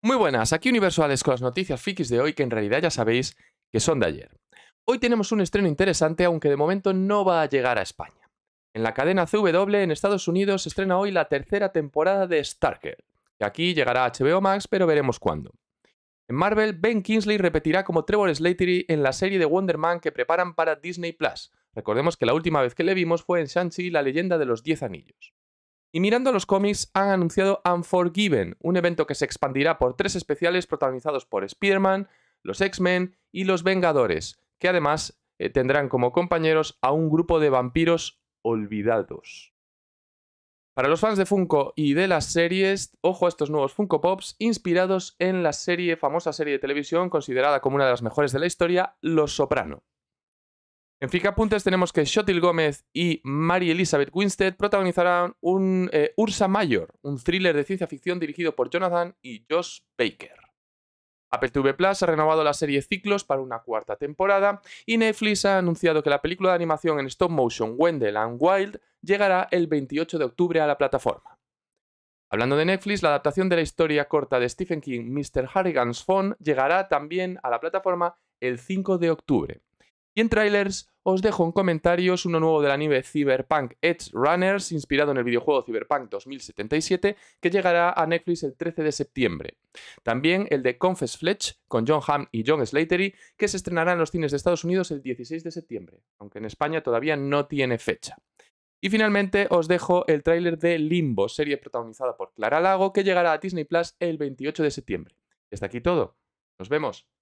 Muy buenas, aquí Universales con las noticias fikis de hoy que en realidad ya sabéis que son de ayer. Hoy tenemos un estreno interesante aunque de momento no va a llegar a España. En la cadena CW en Estados Unidos se estrena hoy la tercera temporada de Starker, que aquí llegará a HBO Max pero veremos cuándo. En Marvel, Ben Kingsley repetirá como Trevor Slattery en la serie de Wonder Man que preparan para Disney Plus. Recordemos que la última vez que le vimos fue en Shang-Chi, la leyenda de los 10 anillos. Y mirando a los cómics, han anunciado Unforgiven, un evento que se expandirá por tres especiales protagonizados por Spider-Man, los X-Men y los Vengadores, que además eh, tendrán como compañeros a un grupo de vampiros olvidados. Para los fans de Funko y de las series, ojo a estos nuevos Funko Pops inspirados en la serie, famosa serie de televisión considerada como una de las mejores de la historia, Los Soprano. En Fica Puntos tenemos que Shotil Gómez y Mary Elizabeth Winstead protagonizarán un eh, Ursa Mayor, un thriller de ciencia ficción dirigido por Jonathan y Josh Baker. Apple TV Plus ha renovado la serie Ciclos para una cuarta temporada y Netflix ha anunciado que la película de animación en stop motion Wendell and Wild llegará el 28 de octubre a la plataforma. Hablando de Netflix, la adaptación de la historia corta de Stephen King, Mr. Harrigan's Phone, llegará también a la plataforma el 5 de octubre. Y en trailers os dejo en comentarios uno nuevo de la anime Cyberpunk Edge Runners, inspirado en el videojuego Cyberpunk 2077, que llegará a Netflix el 13 de septiembre. También el de Confess Fletch, con John Hamm y John Slatery, que se estrenará en los cines de Estados Unidos el 16 de septiembre, aunque en España todavía no tiene fecha. Y finalmente os dejo el tráiler de Limbo, serie protagonizada por Clara Lago, que llegará a Disney Plus el 28 de septiembre. Hasta aquí todo. Nos vemos.